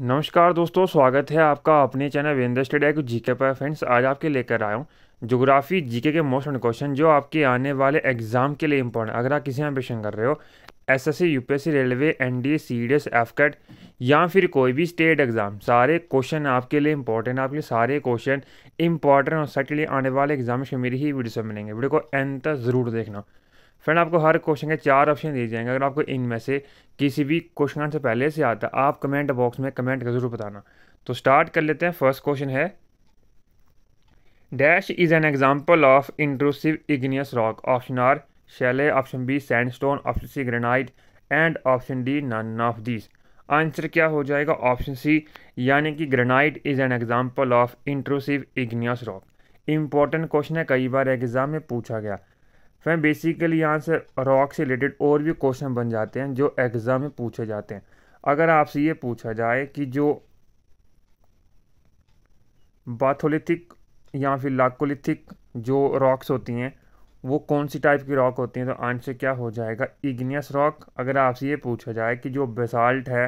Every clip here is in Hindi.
नमस्कार दोस्तों स्वागत है आपका अपने चैनल वेंद्र स्टडी को जीके पर फ्रेंड्स आज आपके लेकर आया हूँ जोग्राफी जीके के मोस्ट क्वेश्चन जो आपके आने वाले एग्जाम के लिए इंपॉर्टेंट अगर आप किसी एम्बिशन कर रहे हो SSC UPSC railway NDA CDS AFCAT या फिर कोई भी स्टेट एग्ज़ाम सारे क्वेश्चन आपके लिए इंपॉर्टेंट आपके लिए सारे क्वेश्चन इंपॉर्टेंट और सट के लिए आने वाले एग्जाम से मेरी ही वीडियो से मिलेंगे वीडियो को एंड तक ज़रूर देखना फ्रेंड आपको हर क्वेश्चन के चार ऑप्शन दिए जाएंगे अगर आपको इनमें से किसी भी क्वेश्चन आंसर पहले से आता है आप कमेंट बॉक्स में कमेंट कर जरूर बताना तो स्टार्ट कर लेते हैं फर्स्ट क्वेश्चन है dash is an example of intrusive igneous rock option A shale option B sandstone option C granite and option D none of these answer क्या हो जाएगा ऑप्शन सी यानी कि granite is an example of intrusive igneous rock important question है कई बार एग्जाम में पूछा गया फ्रेंड बेसिकली यहाँ से रॉक से रिलेटेड और भी क्वेश्चन बन जाते हैं जो एग्ज़ाम में पूछे जाते हैं अगर आपसे ये पूछा जाए कि जो बाथोलिथिक या फिर लाकोलिथिक जो रॉक्स होती हैं वो कौन सी टाइप की रॉक होती हैं तो आंसर क्या हो जाएगा इग्नियस रॉक अगर आपसे ये पूछा जाए कि जो बेसाल्ट है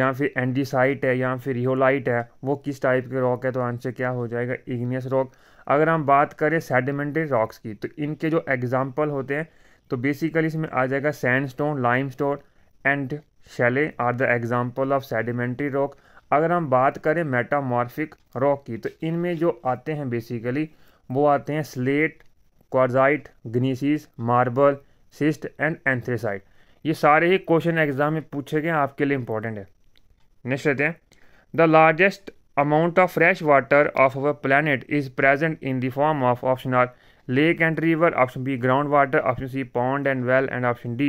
या फिर एंडीसाइट है या फिर रियोलाइट है वो किस टाइप के रॉक है तो आंसर क्या हो जाएगा इग्नियस रॉक अगर हम बात करें सेडिमेंट्री रॉक्स की तो इनके जो एग्जाम्पल होते हैं तो बेसिकली इसमें आ जाएगा sandstone limestone and shale are the example of sedimentary rock अगर हम बात करें मेटामॉर्फिक रॉक की तो इनमें जो आते हैं बेसिकली वो आते हैं slate quartzite gneiss marble schist and anthracite ये सारे ही क्वेश्चन एग्जाम में पूछे गए आपके लिए इंपॉर्टेंट है नेक्स्ट रहते हैं the largest amount of fresh water of our planet is present in the form of option R lake and river, option B groundwater, option C pond and well and option D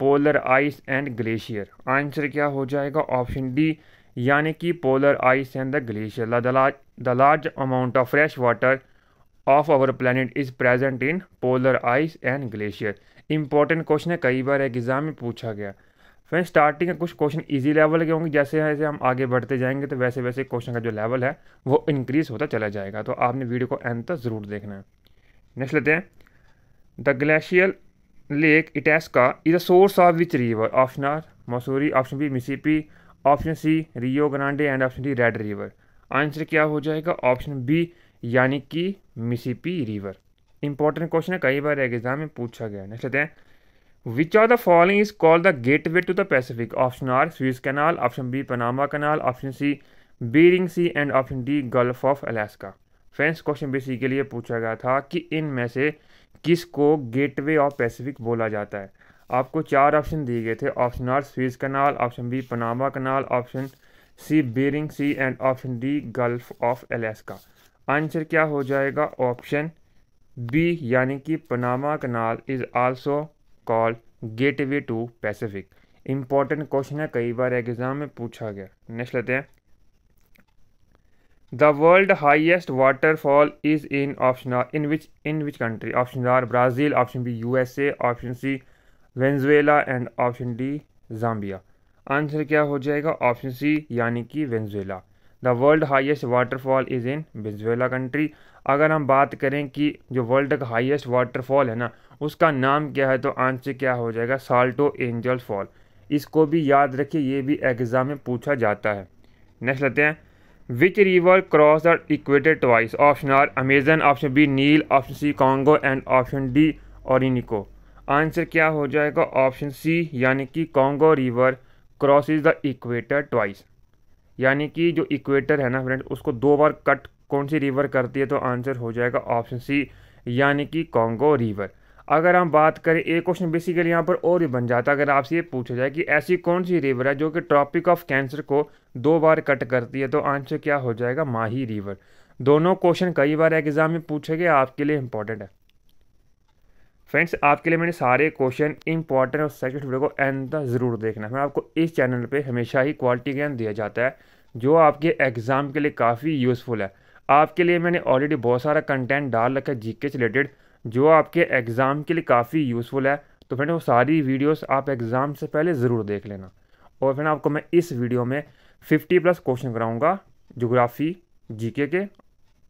polar ice and glacier answer क्या हो जाएगा ऑप्शन डी यानी कि polar ice and the glacier the large amount of fresh water of our planet is present in polar ice and glacier important question है कई बार एग्जाम में पूछा गया फ्रेंड स्टार्टिंग के कुछ क्वेश्चन ईजी लेवल के होंगे जैसे जैसे हम आगे बढ़ते जाएंगे तो वैसे वैसे क्वेश्चन का जो लेवल है वो इंक्रीज़ होता चला जाएगा तो आपने वीडियो को एंड तक ज़रूर देखना है नेक्स्ट लेते हैं the glacial lake Itasca is a source of which river option A Missouri option B Mississippi option C Rio Grande and option D Red River answer क्या हो जाएगा ऑप्शन बी यानी कि मिसिपी रिवर इंपॉर्टेंट क्वेश्चन है कई बार एग्जाम में पूछा गया नेक्स्ट लेते हैं are the the is is the gateway to the Pacific? Option A Suez Canal option B Panama Canal option C Bering Sea and option D Gulf of Alaska friends question B C के लिए पूछा गया था कि इन में से किस को गेट वे ऑफ पैसिफिक बोला जाता है आपको चार ऑप्शन दिए गए थे option A Suez Canal option B Panama Canal option C Bering Sea and option D Gulf of Alaska answer क्या हो जाएगा ऑप्शन बी यानी कि Panama Canal is also call gateway to Pacific important question है कई बार एग्जाम में पूछा गया नेक्स्ट लेते हैं the world highest waterfall is in option in which in which country option A Brazil option B USA option C Venezuela and option D Zambia answer क्या हो जाएगा ऑप्शन सी यानी कि Venezuela the world highest waterfall is in Venezuela country अगर हम बात करें कि जो वर्ल्ड का हाइएस्ट वाटरफॉल है ना उसका नाम क्या है तो आंसर क्या हो जाएगा साल्टो एंजल फॉल इसको भी याद रखिए ये भी एग्ज़ाम में पूछा जाता है नेक्स्ट लेते हैं which river cross are equator twice option A Amazon option B Nile option C Congo and option D और आंसर क्या हो जाएगा ऑप्शन सी यानी कि Congo river cross is the equator twice यानी कि जो इक्वेटर है ना फ्रेंड उसको दो बार कट कौन सी रिवर करती है तो आंसर हो जाएगा ऑप्शन सी यानी कि कॉन्गो रिवर अगर हम बात करें एक क्वेश्चन बेसिकली यहाँ पर और भी बन जाता है अगर आपसे ये पूछा जाए कि ऐसी कौन सी रिवर है जो कि ट्रॉपिक ऑफ कैंसर को दो बार कट करती है तो आंसर क्या हो जाएगा माही रिवर दोनों क्वेश्चन कई बार एग्जाम में पूछे गए आपके लिए इंपॉर्टेंट है फ्रेंड्स आपके लिए मैंने सारे क्वेश्चन इंपॉर्टेंट और सेकेंड वीडियो को एंड तक ज़रूर देखना है आपको इस चैनल पर हमेशा ही क्वालिटी ज्ञान दिया जाता है जो आपके एग्ज़ाम के लिए काफ़ी यूज़फुल है आपके लिए मैंने ऑलरेडी बहुत सारा कंटेंट डाल रखा है जीके से रिलेटेड जो आपके एग्ज़ाम के लिए काफ़ी यूज़फुल है तो फ्रेंड वो सारी वीडियोस आप एग्ज़ाम से पहले ज़रूर देख लेना और फ्रेंड आपको मैं इस वीडियो में 50 प्लस क्वेश्चन कराऊंगा जोग्राफ़ी जीके के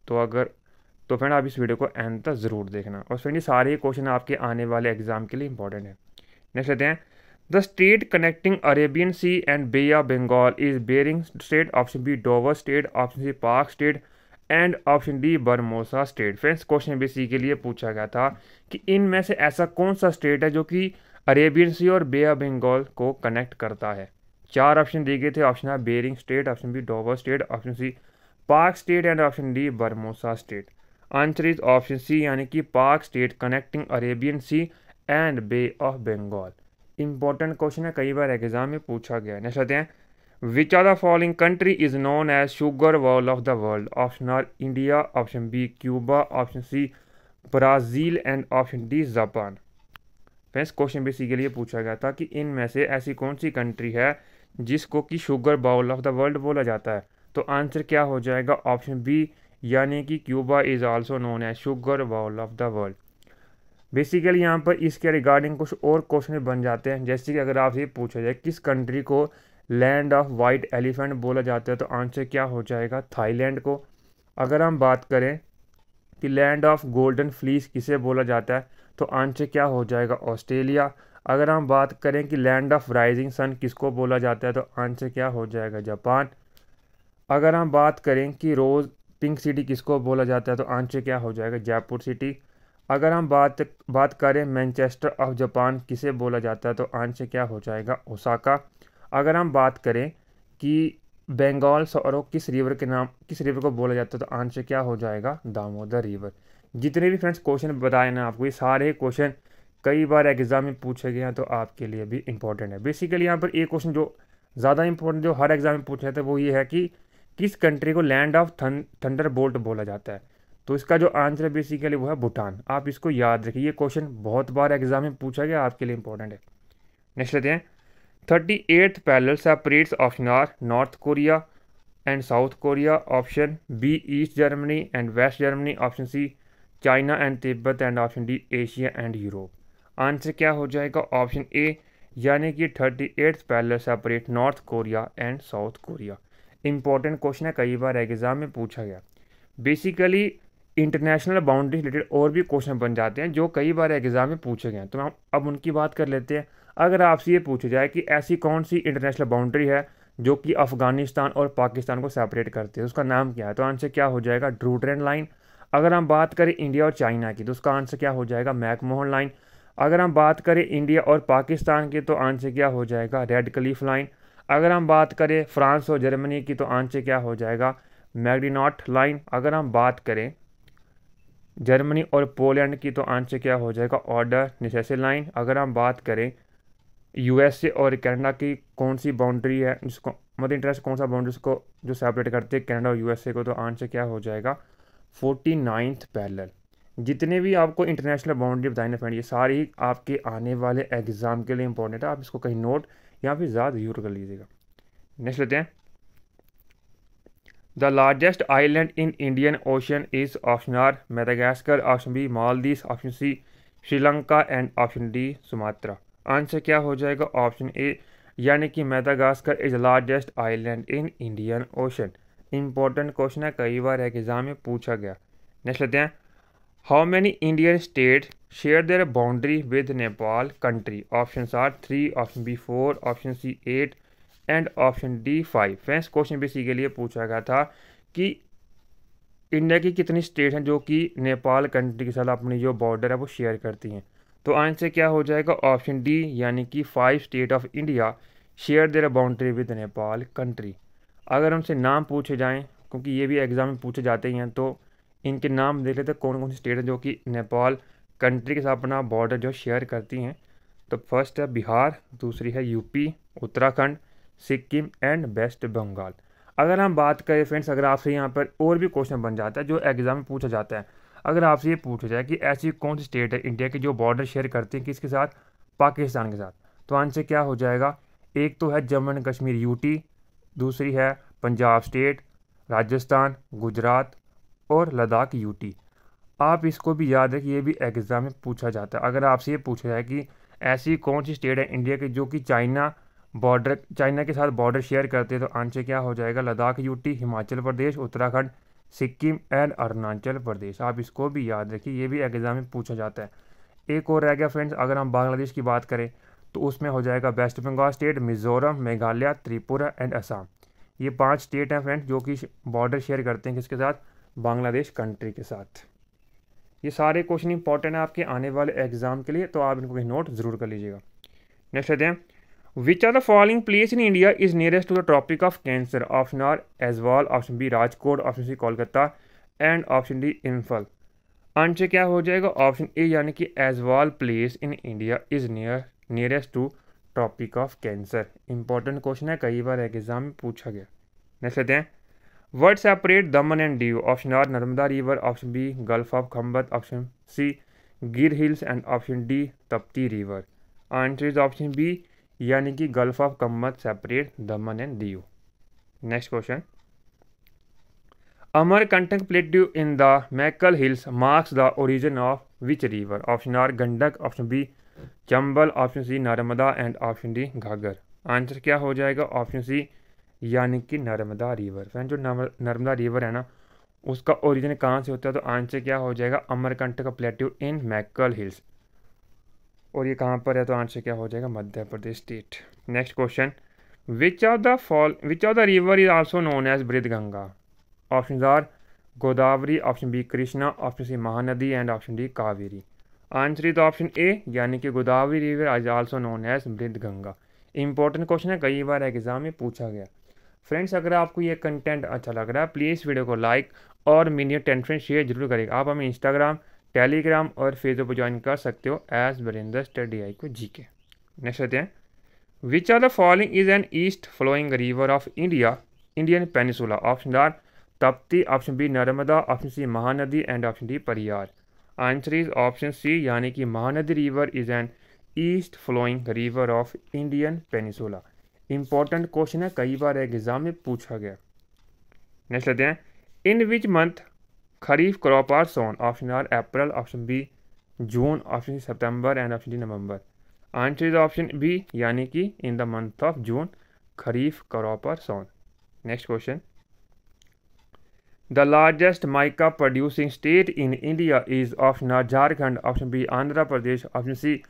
तो अगर तो फ्रेंड आप इस वीडियो को एंड तक ज़रूर देखना और फ्रेंड ये सारे क्वेश्चन आपके आने वाले एग्ज़ाम के लिए इंपॉर्टेंट है नेक्स्ट लेते हैं the strait connecting Arabian Sea and Bay of Bengal is Bering Strait option B Dover Strait option C Palk Strait and option D Formosa Strait friends question B C के लिए पूछा गया था कि इनमें से ऐसा कौन सा स्टेट है जो कि अरेबियन सी और बे ऑफ बंगाल को कनेक्ट करता है चार ऑप्शन दिए गए थे option A Bering Strait option B Dover Strait option C Palk Strait and option D Formosa Strait answer is option C यानी कि Palk Strait connecting Arabian Sea and Bay of Bengal important question है कई बार एग्जाम में पूछा गया है नेक्स्ट आते हैं which are the following country is known as sugar world of the world option A India option B Cuba option C Brazil and option D Japan friends question basically पूछा गया था कि इन में से ऐसी कौन सी कंट्री है जिसको कि sugar bowl of the world बोला जाता है तो आंसर क्या हो जाएगा ऑप्शन बी यानी कि Cuba is also known as sugar bowl of the world basically यहाँ पर इसके रिगार्डिंग कुछ और क्वेश्चन बन जाते हैं जैसे कि अगर आपसे पूछा जाए किस कंट्री को लैंड ऑफ वाइट एलिफेंट बोला जाता है तो आंसर क्या हो जाएगा थाईलैंड को अगर हम बात करें कि लैंड ऑफ गोल्डन फ्लीस किसे बोला जाता है तो आंसर क्या हो जाएगा ऑस्ट्रेलिया अगर हम बात करें कि लैंड ऑफ राइजिंग सन किसको बोला जाता है तो आंसर क्या हो जाएगा जापान अगर हम बात करें कि रोज़ पिंक सिटी किसको बोला जाता है तो आंसर क्या हो जाएगा जयपुर सिटी अगर हम बात बात करें मैनचेस्टर ऑफ जापान किसे बोला जाता है तो आंसर क्या हो जाएगा ओसाका अगर हम बात करें कि बंगाल सौरव किस रिवर के नाम किस रिवर को बोला जाता है तो आंसर क्या हो जाएगा दामोदर रिवर जितने भी फ्रेंड्स क्वेश्चन बताए ना आपको ये सारे क्वेश्चन कई बार एग्ज़ाम में पूछे गए हैं तो आपके लिए भी इंपॉर्टेंट है बेसिकली यहाँ पर एक क्वेश्चन जो ज़्यादा इंपॉर्टेंट जो हर एग्ज़ाम में पूछा जाता है वो ये है कि किस कंट्री को लैंड ऑफ थंडर बोल्ट बोला जाता है तो इसका जो आंसर है बेसिकली वो है भूटान आप इसको याद रखिए ये क्वेश्चन बहुत बार एग्जाम में पूछा गया आपके लिए इंपॉर्टेंट है नेक्स्ट लेते हैं thirty eighth parallel separates option A North Korea and South Korea option B East Germany and West Germany option C China and Tibet and option D Asia and Europe answer क्या हो जाएगा ऑप्शन ए यानी कि thirty eighth parallel separate North Korea and South Korea important question है कई बार एग्जाम में पूछा गया बेसिकली इंटरनेशनल बाउंड्री रिलेटेड और भी क्वेश्चन बन जाते हैं जो कई बार एग्जाम में पूछे गए हैं तो हम अब उनकी बात कर लेते हैं अगर आपसे ये पूछा जाए कि ऐसी कौन सी इंटरनेशनल बाउंड्री है जो कि अफ़गानिस्तान और पाकिस्तान को सेपरेट करती है उसका नाम क्या है तो आंसर क्या हो जाएगा ड्रू लाइन अगर हम बात करें इंडिया और चाइना की तो उसका आंसर क्या हो जाएगा मैकमोहन लाइन अगर हम बात करें इंडिया और पाकिस्तान की तो आंसर क्या हो जाएगा रेड कलीफ लाइन अगर हम बात करें फ्रांस और जर्मनी की तो आंसर क्या हो जाएगा मैगडिनॉट लाइन अगर हम बात करें जर्मनी और पोलैंड की तो आंसर क्या हो जाएगा ऑर्डर निशेसिल लाइन अगर हम बात करें यूएसए और कनाडा की कौन सी बाउंड्री है जिसको मतलब इंटरेस्ट कौन सा बाउंड्री उसको जो सेपरेट करते हैं कनाडा और यूएसए को तो आंसर क्या हो जाएगा फोर्टी नाइन्थ पैरल जितने भी आपको इंटरनेशनल बाउंड्री बताने फ्रेंड ये सारी आपके आने वाले एग्ज़ाम के लिए इंपॉर्टेंट है आप इसको कहीं नोट या फिर ज़्यादा यूर कर लीजिएगा नेक्स्ट लेते हैं the largest island in Indian Ocean is option A Madagascar option B Maldives option C Sri Lanka and option D Sumatra answer क्या हो जाएगा ऑप्शन ए यानी कि Madagascar is largest island in Indian Ocean important question है कई बार एग्जाम में पूछा गया नेक्स्ट लेते हैं how many Indian state share their boundary with Nepal country option A three option B four option C eight and option D five friends question भी इसी के लिए पूछा गया था कि इंडिया की कितनी स्टेट हैं जो कि नेपाल कंट्री के साथ अपनी जो बॉर्डर है वो शेयर करती हैं तो आंसर क्या हो जाएगा ऑप्शन डी यानी कि five state of India share their boundary with Nepal country अगर उनसे नाम पूछे जाएँ क्योंकि ये भी एग्ज़ाम में पूछे जाते हैं तो इनके नाम देख लेते कौन कौन सी स्टेट हैं जो कि नेपाल कंट्री के साथ अपना बॉर्डर जो शेयर करती हैं तो फर्स्ट है बिहार दूसरी है UP Uttarakhand Sikkim and West Bengal अगर हम बात करें फ्रेंड्स अगर आपसे यहाँ पर और भी क्वेश्चन बन जाता है जो एग्ज़ाम में पूछा जाता है अगर आपसे ये पूछा जाए कि ऐसी कौन सी स्टेट है इंडिया की जो बॉर्डर शेयर करते हैं किसके साथ पाकिस्तान के साथ तो आंसर क्या हो जाएगा एक तो है जम्मू एंड कश्मीर यूटी दूसरी है पंजाब स्टेट राजस्थान गुजरात और लद्दाख यूटी आप इसको भी याद रखिए ये भी एग्ज़ाम में पूछा जाता है अगर आपसे ये पूछा जाए कि ऐसी कौन सी स्टेट है इंडिया की जो कि चाइना बॉर्डर चाइना के साथ बॉर्डर शेयर करते हैं तो आंसर क्या हो जाएगा लद्दाख यूटी हिमाचल प्रदेश उत्तराखंड सिक्किम एंड अरुणाचल प्रदेश आप इसको भी याद रखिए ये भी एग्ज़ाम में पूछा जाता है एक और रह गया फ्रेंड्स अगर हम बांग्लादेश की बात करें तो उसमें हो जाएगा West Bengal state Mizoram Meghalaya Tripura and Assam ये पांच स्टेट हैं फ्रेंड्स जो कि बॉर्डर शेयर करते हैं किसके साथ बांग्लादेश कंट्री के साथ ये सारे क्वेश्चन इंपॉर्टेंट हैं आपके आने वाले एग्ज़ाम के लिए तो आप इनको नोट ज़रूर कर लीजिएगा नेक्स्ट रहते हैं which are the following place in India is nearest to the tropic of cancer option R Aizawl option B Rajkot option C Kolkata and option D Imphal answer क्या हो जाएगा ऑप्शन ए यानी कि Aizawl place in India is near nearest to tropic of cancer important question है कई बार एग्जाम में पूछा गया नेक्स्ट लेते हैं word separate Daman and Diu option R Narmada river option B gulf of Khambhat option C Gir hills and option D Tapti river answer is option B यानी कि gulf of Khambhat separate Daman and Diu next question Amar plateau in the Maikal hills marks the origin of which river option R Gandak option B Chambal option C Narmada and option D Ghaghar answer क्या हो जाएगा ऑप्शन सी यानी कि नर्मदा रिवर फ्रेंड जो नर्मदा रिवर है ना उसका ओरिजिन कहाँ से होता है तो आंसर क्या हो जाएगा Amarkantak plateau in Maikal hills और ये कहाँ पर है तो आंसर क्या हो जाएगा Madhya Pradesh state next question which of the fall which of the river is also known as Vriddha Ganga option R Godavari option B Krishna option C Mahanadi and option D Kaveri answer is option A यानी कि Godavari river is also known as Vriddha Ganga important question है कई बार एग्जाम में पूछा गया फ्रेंड्स अगर आपको ये कंटेंट अच्छा लग रहा है प्लीज़ वीडियो को लाइक और मीनियर टेंशन शेयर जरूर करेगा आप हमें इंस्टाग्राम टेलीग्राम और फेसबुक पर ज्वाइन कर सकते हो एज बरिंदर स्टडी आई को जी के नेक्स्ट हैं which are the following is an east flowing river of India Indian peninsula option R Tapti option B Narmada option C Mahanadi and option D Periyar answer is option C यानी कि Mahanadi river is an east flowing river of Indian peninsula important question है कई बार एग्जाम में पूछा गया नेक्स्ट लेते हैं in which month kharif crop are sown option R April option B June option September and option D November answer is option B यानी कि in the month of June kharif crop are sown next question the largest mica producing state in India is option R Jharkhand option B Andhra Pradesh option C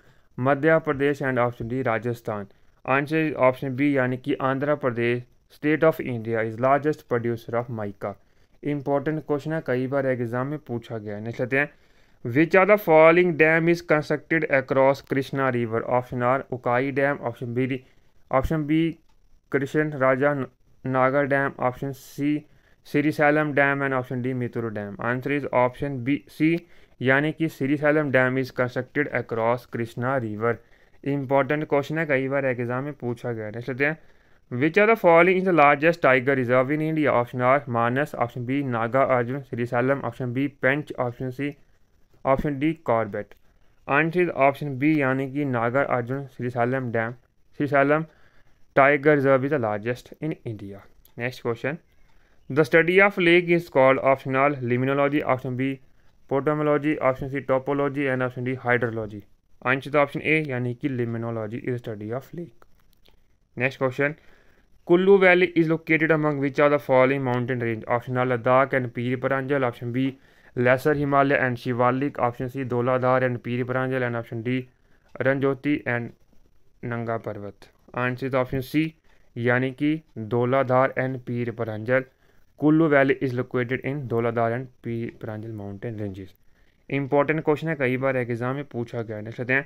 Madhya Pradesh and option D Rajasthan answer is option B यानी कि Andhra Pradesh state of India is largest producer of mica important question है कई बार एग्जाम में पूछा गया है नेक्स्ट लेते हैं which are the following dam is constructed across Krishna river option R Ukai dam option B option B Krishna Raja Nagar dam option C Srisailam dam and option D Mettur dam answer is option B C यानी कि Sailam dam is constructed across Krishna river important question है कई बार एग्जाम में पूछा गया है नेक्स्ट लेते हैं are the the following the the tiger reserve in India option R Manas option B Nagarjuna Srisailam option B Pench option C option D Corbett answer option B यानी कि Nagarjuna Srisailam dam Srisailam tiger reserve is the largest in India next question the study of lake is called option R limnology option B potamology option C topology and option D hydrology answer option A यानी कि limnology is study of lake next question Kullu valley is located among which are the following mountain range option A Ladakh and Pir Panjal option B lesser Himalaya and Shivalik option C Dhauladhar and Pir Panjal and option D Ranjoti and Nanga Parbat answer is option C यानी कि Dhauladhar and Pir Panjal Kullu valley is located in Dhauladhar and Pir Panjal mountain ranges important question है कई बार एग्जाम में पूछा गया है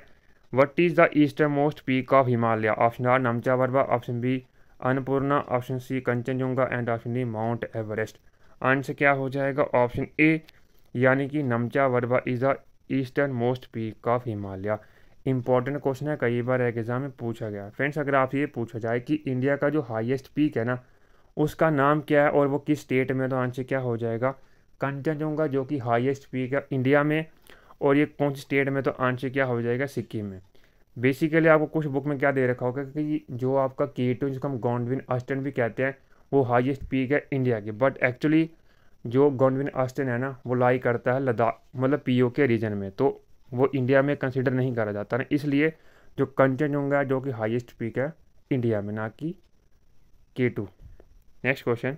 what is the eastern most peak of Himalaya option R Namcha Barwa option B Annapurna option C Kanchenjunga and option D mount Everest answer क्या हो जाएगा ऑप्शन ए यानी कि नमचा वर्बा is the eastern most peak of Himalaya important question है कई बार एग्जाम में पूछा गया फ्रेंड्स अगर आप ये पूछा जाए कि इंडिया का जो हाईएस्ट पीक है ना उसका नाम क्या है और वो किस स्टेट में तो आंसर क्या हो जाएगा कंचनजुंगा जो कि हाईएस्ट पीक है इंडिया में और ये कौन सी स्टेट में तो आंसर क्या हो जाएगा सिक्किम में बेसिकली आपको कुछ बुक में क्या दे रखा होगा कि जो आपका के टू जिसको हम गॉन्डविन अस्टन भी कहते हैं वो हाईएस्ट पीक है इंडिया की बट एक्चुअली जो गॉन्डविन अस्टन है ना वो लाई करता है लद्दाख मतलब पीओ के रीजन में तो वो इंडिया में कंसिडर नहीं करा जाता ना इसलिए जो कंटेंट होगा जो कि हाइस्ट पीक है इंडिया में ना कि K two next question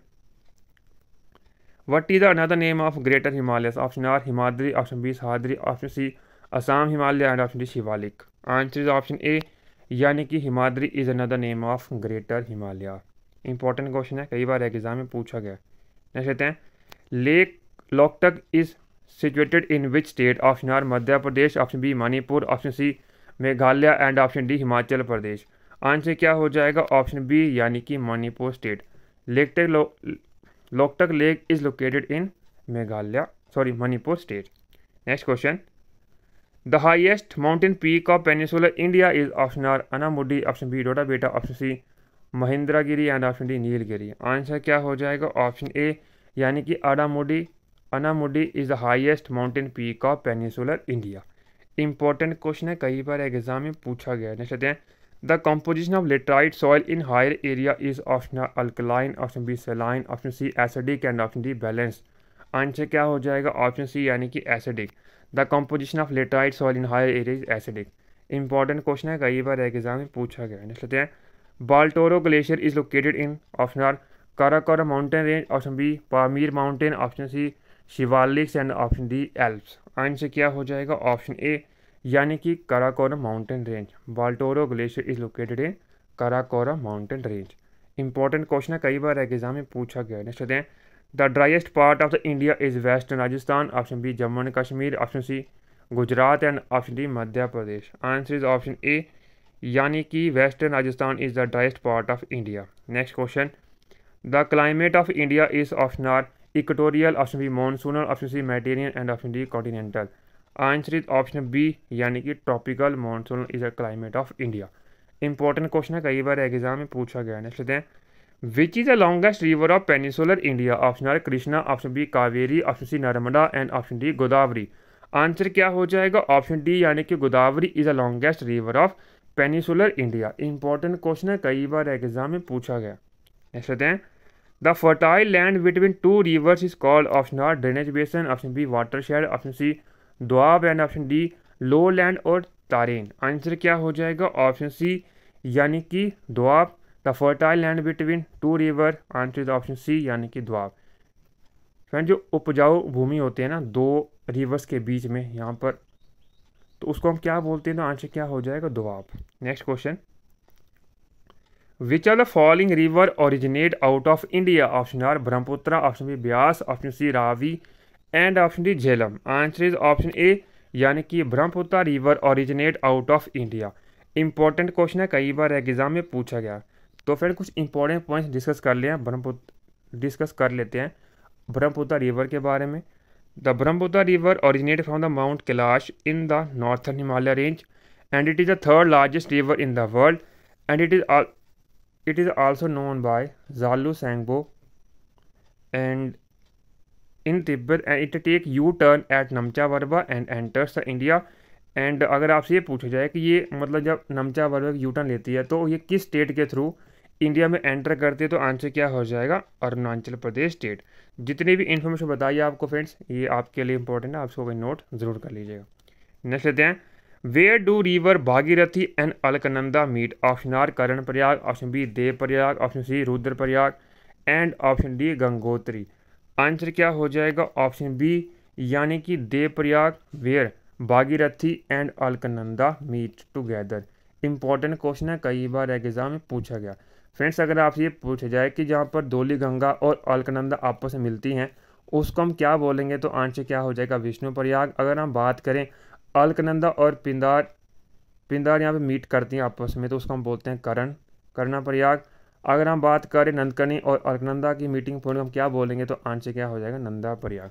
what is the another name of greater Himalaya option R Himadri option B Sahyadri option C Assam Himalaya and option D Shivalik answer is option A यानी कि Himadri is another name of greater Himalaya important question है कई बार एग्जाम में पूछा गया नेक्स्ट कहते हैं lake Loktak is situated in which state option R Madhya Pradesh option B Manipur option C Meghalaya and option D Himachal Pradesh answer क्या हो जाएगा ऑप्शन बी यानी कि Manipur state Loktak Loktak lake is located in Meghalaya sorry Manipur state next question the highest mountain peak of of India is option R Anamudi option B Doddabetta option C Mahendragiri and option D Nilgiri answer क्या हो जाएगा ऑप्शन ए यानी कि Anamudi Anamudi is the highest mountain peak of peninsular India important question है कई बार एग्जाम में पूछा गया नेक्स्ट लेते हैं the composition of laterite soil in higher area is option alkaline option B saline option C acidic and option D balance answer क्या हो जाएगा ऑप्शन सी यानी कि acidic the composition of laterite soil in higher area is acidic important question है कई बार एग्जाम में पूछा गया नेक्स्ट लेते हैं Baltoro glacier is located in option R Karakoram mountain range option B Pamir mountain option C Shivaliks and option D Alps answer क्या हो जाएगा ऑप्शन ए यानी कि Karakoram mountain range Baltoro glacier is located in Karakoram mountain range important question है कई बार एग्जाम में पूछा गया नेक्स्ट लेते हैं the driest part of the India is west Rajasthan option B Jammu and Kashmir option C Gujarat and option D Madhya Pradesh answer is option A यानी कि western Rajasthan is the driest part of India next question the climate of India is option R equatorial option B monsoonal option C Mediterranean and option D continental answer is option B यानी कि tropical monsoon is the climate of India important question है कई बार एग्जाम में पूछा गया है नेक्स्ट हैं which is the longest river of peninsular India option R Krishna option B Kaveri option C Narmada and option D Godavari answer क्या हो जाएगा ऑप्शन डी यानी कि Godavari is the longest river of peninsular India important question है कई बार एग्जाम में पूछा गया ऐसे दें the fertile land between two rivers is called option R drainage basin option B watershed option C Doab and option D low land और तारेन आंसर क्या हो जाएगा ऑप्शन सी यानी कि Doab the fertile land between two river answer is option C यानी कि द्वाब फ्रेंड जो उपजाऊ भूमि होती है ना दो रिवर्स के बीच में यहाँ पर तो उसको हम क्या बोलते हैं तो आंसर क्या हो जाएगा Doab next question which are the following river originate out of India option R Brahmaputra option B Beas option C Ravi and option D Jhelum answer is option A यानी कि Brahmaputra river originate out of India important question है कई बार एग्जाम में पूछा गया तो फिर कुछ इंपॉर्टेंट पॉइंट्स डिस्कस कर लिया ब्रह्मपुत्र डिस्कस कर लेते हैं ब्रह्मपुत्र रिवर के बारे में the Brahmaputra river originate from the mount Kailash in the northern Himalaya range and it is the third largest river in the world and it is it is also known by जालू सेंगो and in Tibet and it take U turn eight नमचा Verba and enters the India and अगर आपसे ये पूछा जाए कि ये मतलब जब नमचा वर्बा यू टर्न लेती है तो ये किस स्टेट के थ्रू इंडिया में एंटर करते तो आंसर क्या हो जाएगा अरुणाचल प्रदेश स्टेट जितनी भी इन्फॉर्मेशन बताई आपको फ्रेंड्स ये आपके लिए इंपॉर्टेंट है आप सबको नोट ज़रूर कर लीजिएगा नेक्स्ट लेते हैं where do river Bhagirathi and Alaknanda meet option R Karnaprayag option B Devprayag option C Rudraprayag and option D Gangotri answer क्या हो जाएगा ऑप्शन बी यानी कि Devprayag where Bhagirathi and Alaknanda meet together important question है कई बार एग्जाम में पूछा गया फ्रेंड्स अगर आपसे ये पूछा जाए कि जहाँ पर धोली गंगा और अलकनंदा आपस में मिलती हैं उसको हम क्या बोलेंगे तो आंसर क्या हो जाएगा विष्णु प्रयाग अगर हम बात करें अलकनंदा और पिंदार पिंदार यहाँ पे मीट करती हैं आपस में तो उसको हम बोलते हैं करण करना प्रयाग अगर हम बात करें नंदकनी और अलकनंदा की मीटिंग पॉइंट हम क्या बोलेंगे तो आंसर क्या हो जाएगा नंदा प्रयाग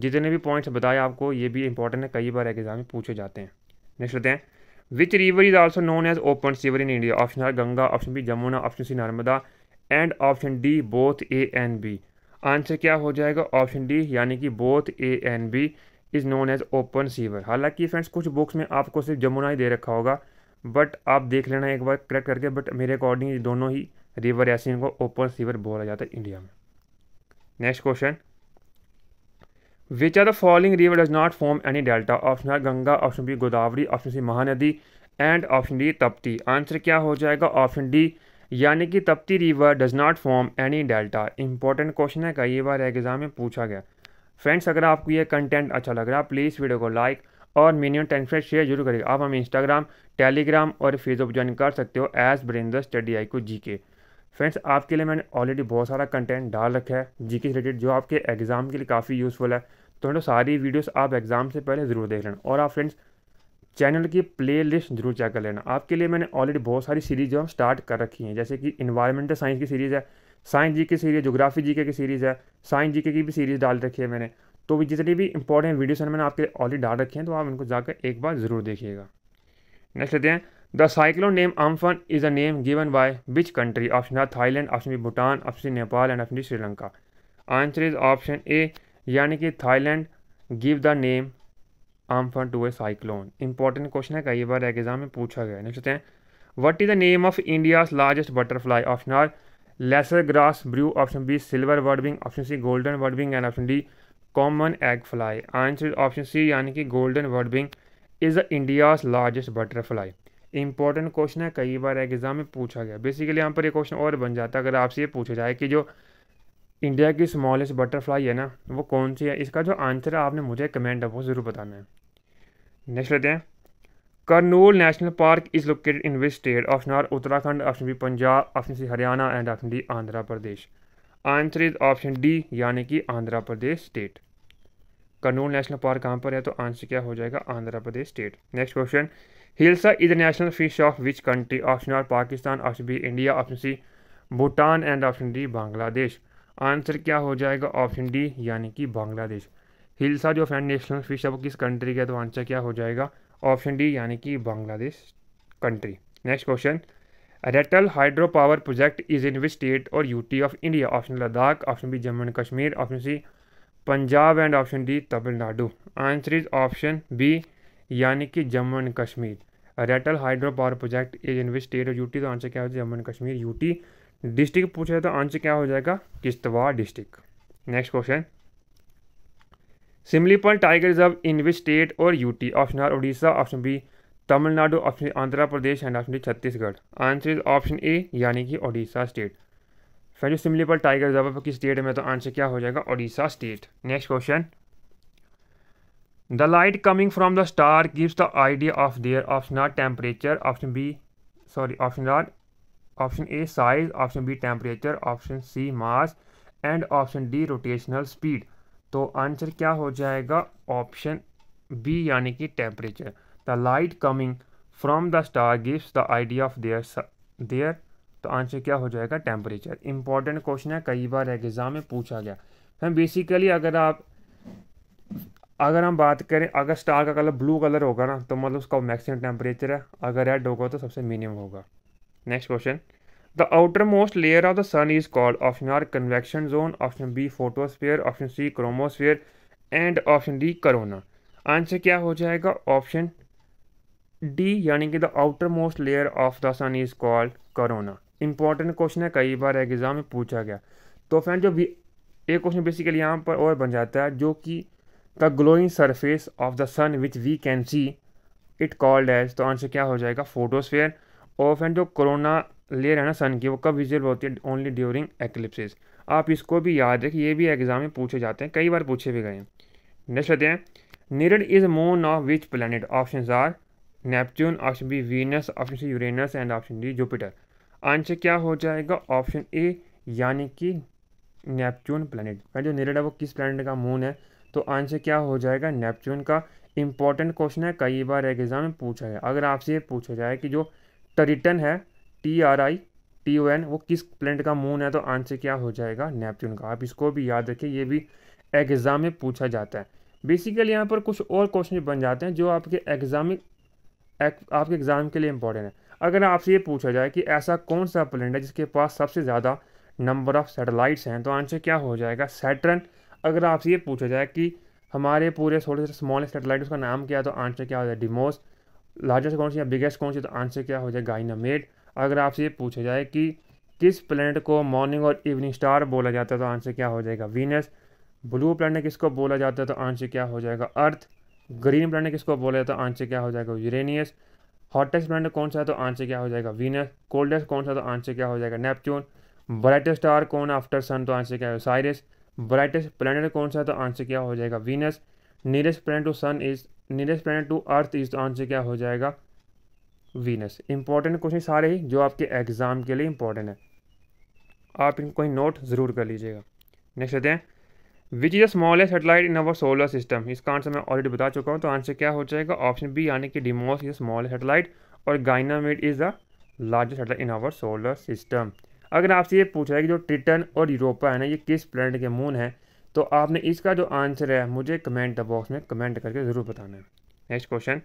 जितने भी पॉइंट्स बताए आपको ये भी इंपॉर्टेंट है कई बार एग्जाम में पूछे जाते हैं नेक्स्ट होते हैं Which river is also known as open sewer in India? Option A Ganga, option B Jamuna, option C Narmada and option D both A and B answer क्या हो जाएगा ऑप्शन डी यानी कि both A and B is known as open sewer हालांकि फ्रेंड्स कुछ बुक्स में आपको सिर्फ जमुना ही दे रखा होगा बट आप देख लेना एक बार करेक्ट करके बट मेरे अकॉर्डिंग दोनों ही रिवर ऐसे इनको ओपन सीवर बोला जाता है इंडिया में next question which are the following river does not form any delta option are Ganga option B Godavari option C Mahanadi and option D Tapti answer क्या हो जाएगा ऑप्शन डी यानी कि Tapti river does not form any delta important question है कई बार एग्जाम में पूछा गया फ्रेंड्स अगर आपको ये कंटेंट अच्छा लग रहा है प्लीज़ वीडियो को लाइक और मिनिमम टेन फ्रेंड शेयर जरूर करिए आप हमें इंस्टाग्राम टेलीग्राम और फेसबुक ज्वाइन कर सकते हो एज ब्रेंदर स्टडी आई को जी के फ्रेंड्स आपके लिए मैंने ऑलरेडी बहुत सारा कंटेंट डाल रखा है जी के रिलेटेड जो आपके एग्ज़ाम के लिए काफ़ी यूज़फुल है तो फ्रेंड्स मतलब सारी वीडियोस आप एग्ज़ाम से पहले ज़रूर देख लेना और आप फ्रेंड्स चैनल की प्ले लिस्ट जरूर चेक कर लेना आपके लिए मैंने ऑलरेडी बहुत सारी सीरीज जो स्टार्ट कर रखी हैं जैसे कि इन्वायरमेंटल साइंस की सीरीज़ है साइंस जी की सीरीज जोग्राफी जी की सीरीज़ है साइंस जी की भी सीरीज़ डाल रखी है मैंने तो जितनी भी इंपॉर्टेंट वीडियोस हैं मैंने आपके लिए ऑलरेडी डाल रखी हैं तो आप इनको जाकर एक बार ज़रूर देखिएगा नेक्स्ट लेते हैं the cyclone name Amphan is a name given by which country option था Thailand option B Bhutan option Nepal and option Sri Lanka answer is option A यानी कि Thailand give the name Amphan to a cyclone important question है कई बार एग्जाम में पूछा गया नेक्स्ट होते हैं what is the name of India largest butterfly option are lesser grass blue option B silver birdwing option C golden birdwing and option D common eggfly answer option C यानी कि golden birdwing is the India's largest butterfly important question है कई बार एग्जाम में पूछा गया बेसिकली यहाँ पर ये क्वेश्चन और बन जाता है अगर आपसे ये पूछा जाए कि जो इंडिया की स्मॉलेस्ट बटरफ्लाई है ना वो कौन सी है इसका जो आंसर है आपने मुझे कमेंट है वो ज़रूर बताना है नेक्स्ट लेते हैं Kurnool national park is located in which state option are Uttarakhand option B Punjab option C Haryana and option D Andhra Pradesh answer is option D यानी कि Andhra Pradesh state Kurnool national park कहाँ पर है तो आंसर क्या हो जाएगा Andhra Pradesh state next question hilsa is national fish of which country option are Pakistan option B India option C Bhutan and option D Bangladesh answer क्या हो जाएगा ऑप्शन डी यानी कि बांग्लादेश हिल्सा जो फैन नेशनल फिश है वो किस कंट्री का है तो आंसर क्या हो जाएगा ऑप्शन डी यानी कि Bangladesh country next question Ratle hydro power project is in which state और UT of India option Ladakh option B Jammu and Kashmir option C Punjab and option D Tamil Nadu answer is option B यानी कि Jammu and Kashmir Ratle hydro power project is in which state और यूटी तो आंसर क्या होता है Jammu and Kashmir UT district पूछे तो आंसर क्या हो जाएगा Kishtwar district next question Similipal tiger reserve in which state और UT option are Orissa option B Tamil Nadu option Andhra Pradesh and option D Chhattisgarh answer is option A यानी कि ओडिशा स्टेट फिर जो सिमलीपल टाइगर रिजर्व की स्टेट में तो आंसर क्या हो जाएगा Orissa state next question the light coming from the star gives the idea of their option are temperature option B sorry option are option A size option B temperature option C mass and option D rotational speed तो आंसर क्या हो जाएगा ऑप्शन बी यानी कि temperature the light coming from the star gives the idea of their their तो आंसर क्या हो जाएगा टेम्परेचर इंपॉर्टेंट क्वेश्चन है कई बार एग्जाम में पूछा गया हम बेसिकली अगर आप अगर हम बात करें अगर स्टार का कलर ब्लू कलर होगा ना तो मतलब उसका मैक्सिमम टेम्परेचर है अगर रेड होगा तो सबसे मिनिमम होगा next question the outermost layer of the sun is called option are convection zone option B photosphere option C chromosphere and option D corona answer क्या हो जाएगा ऑप्शन डी यानी कि the outermost layer of the sun is called corona important question है कई बार एग्जाम में पूछा गया तो फ्रेंड जो एक क्वेश्चन बेसिकली यहाँ पर और बन जाता है जो कि the glowing surface of the sun which we can see it called as तो आंसर क्या हो जाएगा फोटोस्फेयर ऑफ एंड जो कोरोना लेयर है ना सन की वो कब विजिबल होती है ओनली ड्यूरिंग एक्लिप्सिस आप इसको भी याद रखिए ये भी एग्जाम में पूछे जाते हैं कई बार पूछे भी गए हैं नेक्स्ट लेते हैं Nereid is moon of which planet option are Neptune option B Venus option C Uranus and option D Jupiter answer क्या हो जाएगा ऑप्शन ए यानी कि नेपच्यून प्लानट जो नीरड है वो किस प्लानट का मून है तो आंसर क्या हो जाएगा नेपच्यून का इंपॉर्टेंट क्वेश्चन है कई बार एग्जाम में पूछा गया अगर आपसे ये पूछा जाए कि जो टरिटन है T R I T O N वो किस प्लेनेट का मून है तो आंसर क्या हो जाएगा नेपच्यून का आप इसको भी याद रखिए ये भी एग्ज़ाम में पूछा जाता है बेसिकली यहाँ पर कुछ और क्वेश्चन बन जाते हैं जो आपके एग्जाम एक, आपके एग्ज़ाम के लिए इंपॉर्टेंट है अगर आपसे ये पूछा जाए कि ऐसा कौन सा प्लेनेट है जिसके पास सबसे ज़्यादा नंबर ऑफ़ सैटेलाइट्स हैं तो आंसर क्या हो जाएगा सैटर्न अगर आपसे ये पूछा जाए कि हमारे पूरे छोटे से स्मॉलेस्ट सैटेलाइट उसका नाम क्या है तो आंसर क्या हो जाएगा डिमोस लार्जेस्ट कौन सी या बिगेस्ट कौन सी तो आंसर क्या हो जाए मेड अगर आपसे ये पूछा जाए कि किस प्लैनेट को मॉर्निंग और इवनिंग स्टार बोला जाता है तो आंसर क्या हो जाएगा वीनस ब्लू प्लैनेट किसको बोला जाता है तो आंसर क्या हो जाएगा अर्थ ग्रीन प्लैनेट किसको बोला जाता है तो आंसर क्या हो जाएगा यूरेनियस हॉटेस्ट प्लैनेट कौन सा है तो आंसर क्या हो जाएगा वीनस कोल्डेस्ट कौन सा तो आंसर क्या हो जाएगा नेपच्यून ब्राइटेस्ट स्टार कौन आफ्टर सन तो आंसर क्या हो साइरस ब्राइटेस्ट प्लैनेट कौन सा है तो आंसर क्या हो जाएगा Venus nearest planet to sun is nearest planet to Earth is तो आंसर क्या हो जाएगा वीनस इंपॉर्टेंट क्वेश्चन सारे ही जो आपके एग्ज़ाम के लिए इंपॉर्टेंट है आप इनको ही नोट ज़रूर कर लीजिएगा नेक्स्ट रहते हैं which is the smallest satellite in our solar system इसका आंसर मैं ऑलरेडी बता चुका हूँ तो आंसर क्या हो जाएगा ऑप्शन बी यानी कि डिमोस इज स्मॉलेस्ट सेटेलाइट और Ganymede is the largest satellite in our solar system अगर आपसे ये पूछा है कि जो ट्रिटन और यूरोपा है ना ये किस प्लैनेट के मून है तो आपने इसका जो आंसर है मुझे कमेंट बॉक्स में कमेंट करके ज़रूर बताना है next question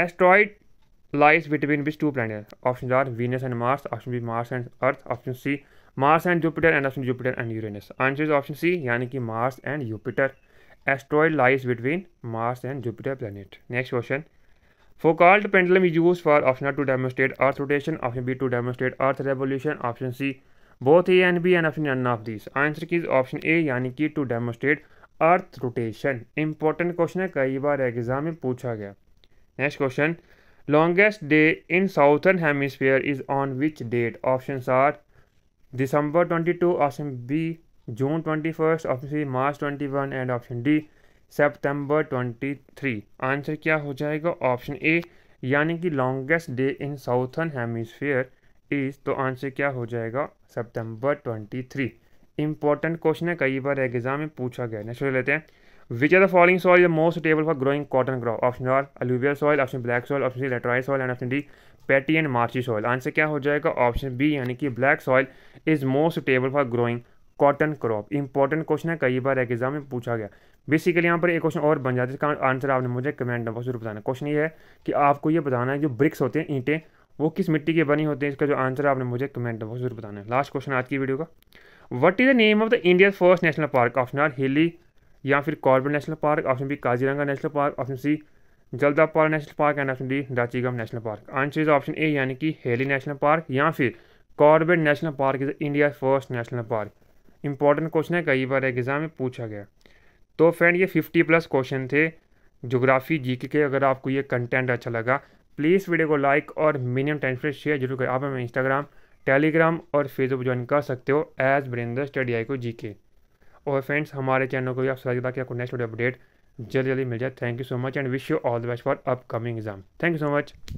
asteroid lies between which two planet option are Venus and Mars option B Mars and Earth option C Mars and Jupiter and option Jupiter and Uranus answer is option C यानी कि Mars and Jupiter asteroid lies between Mars and Jupiter planet next question Foucault pendulum use for option option A to demonstrate Earth rotation, option B to demonstrate Earth revolution, option both A and B and option of this answer की ऑप्शन ए यानी कि to demonstrate Earth rotation important question है कई बार एग्जाम में पूछा गया next question longest day in southern hemisphere is on which date option are December twenty two option B June twenty first option C March twenty one and option D September twenty three answer क्या हो जाएगा ऑप्शन ए यानी कि longest day in southern hemisphere is तो आंसर क्या हो जाएगा सितंबर 23 इंपॉर्टेंट क्वेश्चन है कई बार एग्जाम में पूछा गया नेक्स्ट लेते हैं which are the following soil most suitable for growing cotton crop option are alluvial soil option black soil option C laterite soil and option D peaty and marshy soil answer क्या हो जाएगा ऑप्शन बी यानी कि black soil is most suitable for growing cotton crop important question है कई बार एग्जाम में पूछा गया बेसिकली यहाँ पर एक क्वेश्चन और बन जाता है इसका आंसर आपने मुझे कमेंट बॉक्स में बताना क्वेश्चन ये है कि आपको ये बताना है जो ब्रिक्स होते हैं ईंटें वो किस मिट्टी के बनी होती है इसका जो आंसर है आपने मुझे कमेंट बॉक्स जरूर बताना है लास्ट क्वेश्चन आज की वीडियो का what is the name of the India first national park option are Hailey या फिर Corbett national park option B Kaziranga national park option C Jaldapara national park and option D Dachigam national park answer is option A यानी कि हेली नेशनल पार्क या फिर Corbett national park is India first national park important question है कई बार एग्जाम में पूछा गया तो फ्रेंड ये फिफ्टी प्लस क्वेश्चन थे जोग्राफी जीके के अगर आपको ये कंटेंट अच्छा लगा प्लीज़ वीडियो को लाइक और मिनिमम टाइम पर शेयर जरूर करें आप हमें इंस्टाग्राम टेलीग्राम और फेसबुक ज्वाइन कर सकते हो एज ब्रेंदर स्टडी आई को जी के और फ्रेंड्स हमारे चैनल को भी आप सजा ताकि आपको नेक्स्ट वीडियो अपडेट जल्दी जल्दी मिल जाए thank you so much and wish you all the best for upcoming exam thank you so much